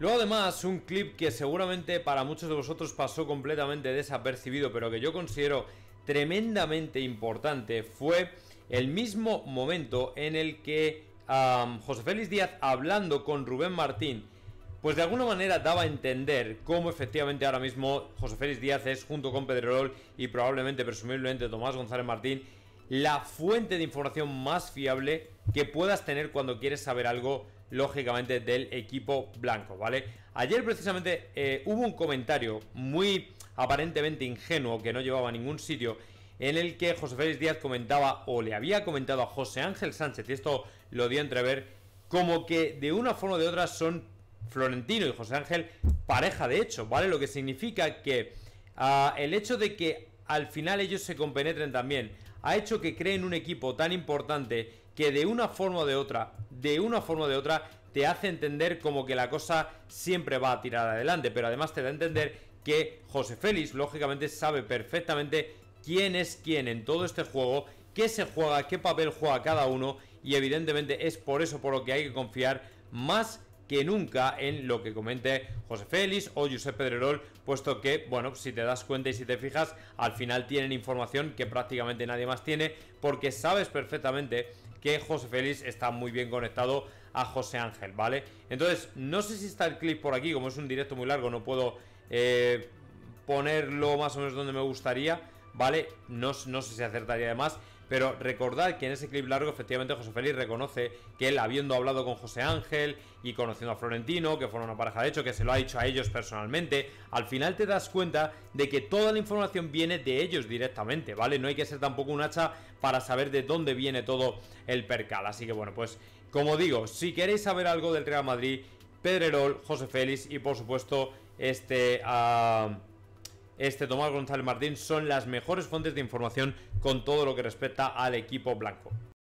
Luego además un clip que seguramente para muchos de vosotros pasó completamente desapercibido, pero que yo considero tremendamente importante, fue el mismo momento en el que José Félix Díaz hablando con Rubén Martín, pues de alguna manera daba a entender cómo efectivamente ahora mismo José Félix Díaz es junto con Pedro Pedrerol y probablemente presumiblemente Tomás González Martín la fuente de información más fiable que puedas tener cuando quieres saber algo lógicamente, del equipo blanco, ¿vale? Ayer precisamente eh, hubo un comentario muy aparentemente ingenuo que no llevaba a ningún sitio en el que José Félix Díaz comentaba o le había comentado a José Ángel Sánchez, y esto lo dio a entrever, como que de una forma o de otra son Florentino y José Ángel pareja de hecho, ¿vale? Lo que significa que ah, el hecho de que al final ellos se compenetren también ha hecho que creen un equipo tan importante que de una forma o de otra, de una forma o de otra, te hace entender como que la cosa siempre va a tirar adelante, pero además te da a entender que José Félix, lógicamente, sabe perfectamente quién es quién en todo este juego, qué se juega, qué papel juega cada uno, y evidentemente es por eso por lo que hay que confiar más que nunca en lo que comente José Félix o Josep Pedrerol, puesto que, bueno, si te das cuenta y si te fijas, al final tienen información que prácticamente nadie más tiene, porque sabes perfectamente que José Félix está muy bien conectado a José Ángel, ¿vale? Entonces, no sé si está el clip por aquí, como es un directo muy largo, no puedo eh, ponerlo más o menos donde me gustaría, ¿vale? No, no sé si acertaría además. Pero recordad que en ese clip largo, efectivamente, José Félix reconoce que él, habiendo hablado con José Ángel y conociendo a Florentino, que fueron una pareja de hecho, que se lo ha dicho a ellos personalmente, al final te das cuenta de que toda la información viene de ellos directamente, ¿vale? No hay que ser tampoco un hacha para saber de dónde viene todo el percal. Así que bueno, pues como digo, si queréis saber algo del Real Madrid, Pedrerol, José Félix y por supuesto este... Ah, este Tomás González Martín son las mejores fuentes de información con todo lo que respecta al equipo blanco.